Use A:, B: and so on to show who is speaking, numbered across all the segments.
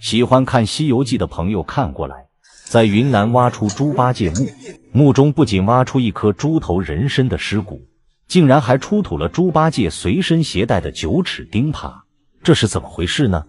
A: 喜欢看《西游记》的朋友看过来，在云南挖出猪八戒墓，墓中不仅挖出一颗猪头人身的尸骨，竟然还出土了猪八戒随身携带的九齿钉耙，这是怎么回事呢？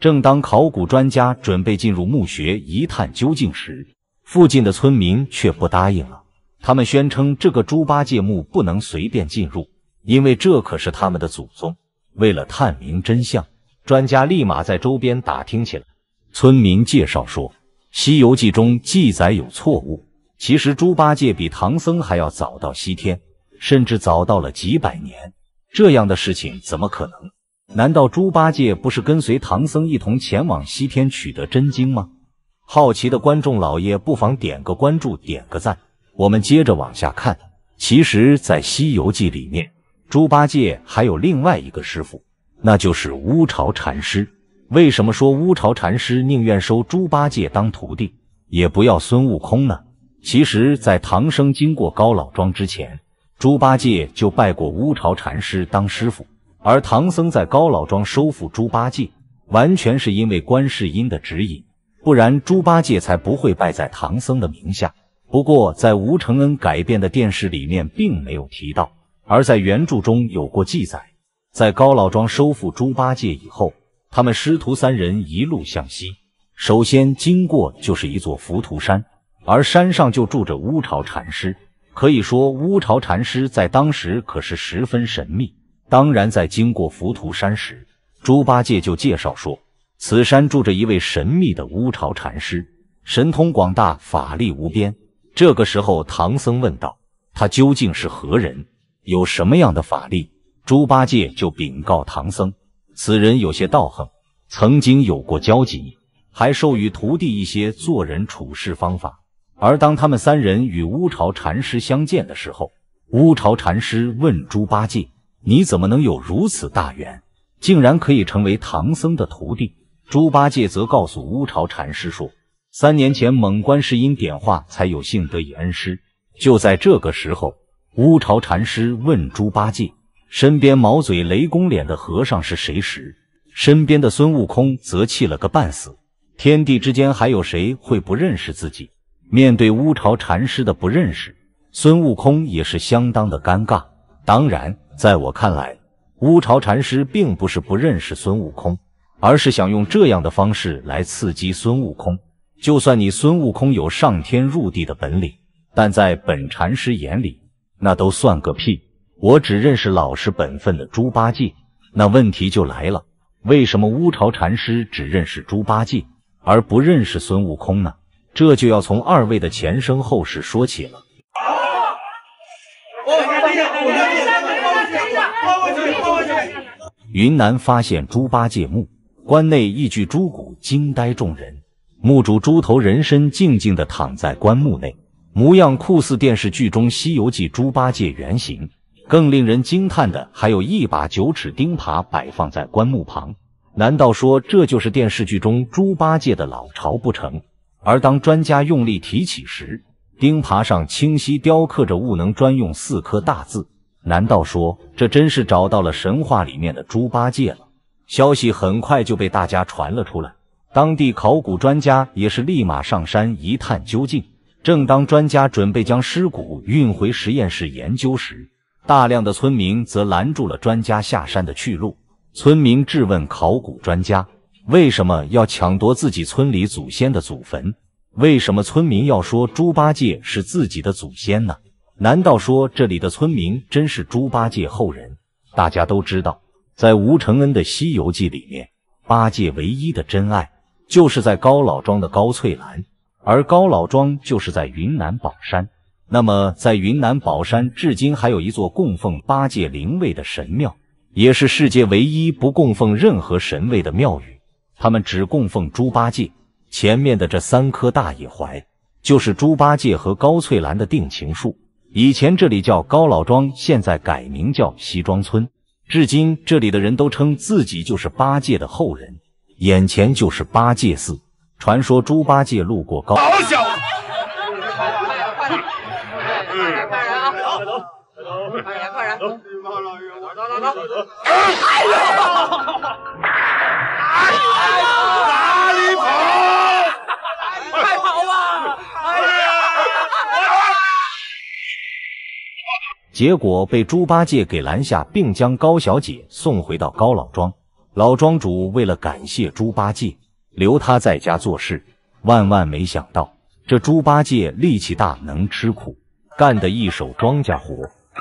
A: 正当考古专家准备进入墓穴一探究竟时，附近的村民却不答应了，他们宣称这个猪八戒墓不能随便进入，因为这可是他们的祖宗。为了探明真相，专家立马在周边打听起来。村民介绍说，《西游记》中记载有错误，其实猪八戒比唐僧还要早到西天，甚至早到了几百年。这样的事情怎么可能？难道猪八戒不是跟随唐僧一同前往西天取得真经吗？好奇的观众老爷不妨点个关注，点个赞，我们接着往下看。其实，在《西游记》里面。猪八戒还有另外一个师傅，那就是乌巢禅师。为什么说乌巢禅师宁愿收猪八戒当徒弟，也不要孙悟空呢？其实，在唐僧经过高老庄之前，猪八戒就拜过乌巢禅师当师傅。而唐僧在高老庄收服猪八戒，完全是因为观世音的指引，不然猪八戒才不会拜在唐僧的名下。不过，在吴承恩改编的电视里面，并没有提到。而在原著中有过记载，在高老庄收复猪八戒以后，他们师徒三人一路向西，首先经过就是一座浮屠山，而山上就住着乌巢禅师。可以说，乌巢禅师在当时可是十分神秘。当然，在经过浮屠山时，猪八戒就介绍说，此山住着一位神秘的乌巢禅师，神通广大，法力无边。这个时候，唐僧问道：“他究竟是何人？”有什么样的法力，猪八戒就禀告唐僧。此人有些道行，曾经有过交集，还授予徒弟一些做人处事方法。而当他们三人与乌巢禅师相见的时候，乌巢禅师问猪八戒：“你怎么能有如此大缘，竟然可以成为唐僧的徒弟？”猪八戒则告诉乌巢禅师说：“三年前，蒙观世音点化，才有幸得以恩师。”就在这个时候。乌巢禅师问猪八戒，身边毛嘴雷公脸的和尚是谁时，身边的孙悟空则气了个半死。天地之间还有谁会不认识自己？面对乌巢禅师的不认识，孙悟空也是相当的尴尬。当然，在我看来，乌巢禅师并不是不认识孙悟空，而是想用这样的方式来刺激孙悟空。就算你孙悟空有上天入地的本领，但在本禅师眼里。那都算个屁！我只认识老实本分的猪八戒。那问题就来了，为什么乌巢禅师只认识猪八戒，而不认识孙悟空呢？这就要从二位的前生后世说起了。云南发现猪八戒墓，棺内一具猪骨惊呆众人，墓主猪头人身静静地躺在棺木内。模样酷似电视剧中《西游记》猪八戒原型。更令人惊叹的，还有一把九齿钉耙摆放在棺木旁。难道说这就是电视剧中猪八戒的老巢不成？而当专家用力提起时，钉耙上清晰雕刻着“悟能专用”四颗大字。难道说这真是找到了神话里面的猪八戒了？消息很快就被大家传了出来，当地考古专家也是立马上山一探究竟。正当专家准备将尸骨运回实验室研究时，大量的村民则拦住了专家下山的去路。村民质问考古专家：“为什么要抢夺自己村里祖先的祖坟？为什么村民要说猪八戒是自己的祖先呢？难道说这里的村民真是猪八戒后人？”大家都知道，在吴承恩的《西游记》里面，八戒唯一的真爱就是在高老庄的高翠兰。而高老庄就是在云南保山，那么在云南保山，至今还有一座供奉八戒灵位的神庙，也是世界唯一不供奉任何神位的庙宇。他们只供奉猪八戒。前面的这三棵大野槐，就是猪八戒和高翠兰的定情树。以前这里叫高老庄，现在改名叫西庄村。至今这里的人都称自己就是八戒的后人。眼前就是八戒寺。传说猪八戒路过高，好小子，快快快快走，快快走，哎呦，哪里跑，快跑吧，哎呀，结果被猪八戒给拦下，并将高小姐送回到高老庄。老庄主为了感谢猪八戒。留他在家做事，万万没想到，这猪八戒力气大，能吃苦，干得一手庄稼活，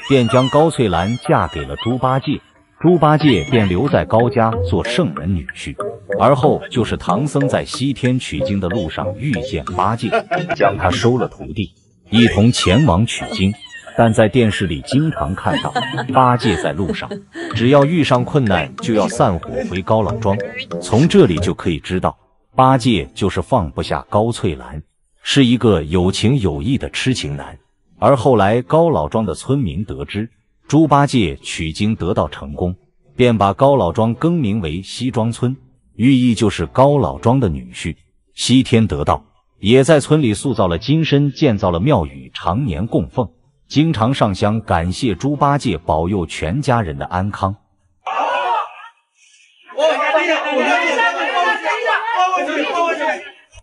A: 便将高翠兰嫁给了猪八戒，猪八戒便留在高家做圣人女婿。而后就是唐僧在西天取经的路上遇见八戒，将他收了徒弟，一同前往取经。但在电视里经常看到，八戒在路上，只要遇上困难就要散伙回高老庄。从这里就可以知道。八戒就是放不下高翠兰，是一个有情有义的痴情男。而后来高老庄的村民得知猪八戒取经得道成功，便把高老庄更名为西庄村，寓意就是高老庄的女婿西天得道，也在村里塑造了金身，建造了庙宇，常年供奉，经常上香感谢猪八戒保佑全家人的安康。我感谢我。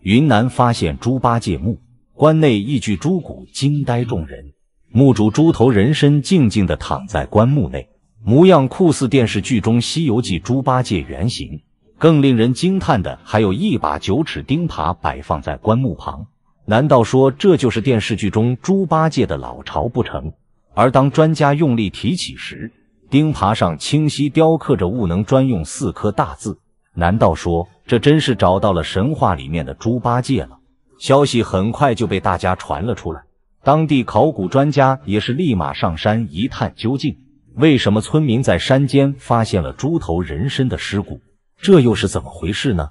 A: 云南发现猪八戒墓，棺内一具猪骨惊呆众人。墓主猪头人身静静的躺在棺木内，模样酷似电视剧中《西游记》猪八戒原型。更令人惊叹的还有一把九齿钉耙摆放在棺木旁，难道说这就是电视剧中猪八戒的老巢不成？而当专家用力提起时，钉耙上清晰雕刻着“悟能专用”四颗大字。难道说这真是找到了神话里面的猪八戒了？消息很快就被大家传了出来。当地考古专家也是立马上山一探究竟。为什么村民在山间发现了猪头人身的尸骨？这又是怎么回事呢？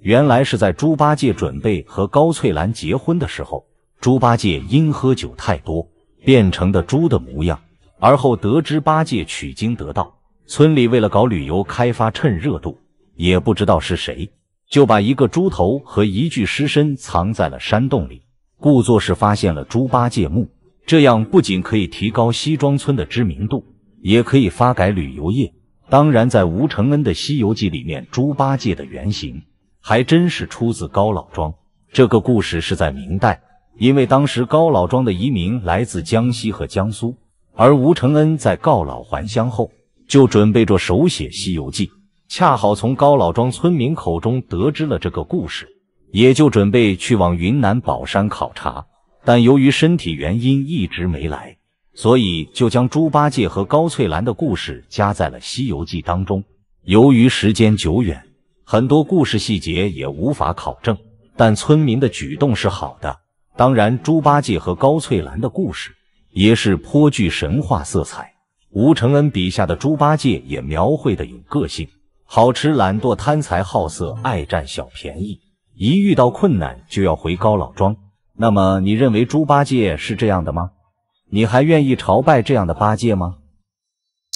A: 原来是在猪八戒准备和高翠兰结婚的时候，猪八戒因喝酒太多变成的猪的模样。而后得知八戒取经得道，村里为了搞旅游开发趁热度。也不知道是谁，就把一个猪头和一具尸身藏在了山洞里，故作是发现了猪八戒墓。这样不仅可以提高西庄村的知名度，也可以发改旅游业。当然，在吴承恩的《西游记》里面，猪八戒的原型还真是出自高老庄。这个故事是在明代，因为当时高老庄的移民来自江西和江苏，而吴承恩在告老还乡后，就准备着手写《西游记》。恰好从高老庄村民口中得知了这个故事，也就准备去往云南保山考察，但由于身体原因一直没来，所以就将猪八戒和高翠兰的故事加在了《西游记》当中。由于时间久远，很多故事细节也无法考证，但村民的举动是好的。当然，猪八戒和高翠兰的故事也是颇具神话色彩。吴承恩笔下的猪八戒也描绘的有个性。好吃懒惰、贪财好色、爱占小便宜，一遇到困难就要回高老庄。那么，你认为猪八戒是这样的吗？你还愿意朝拜这样的八戒吗？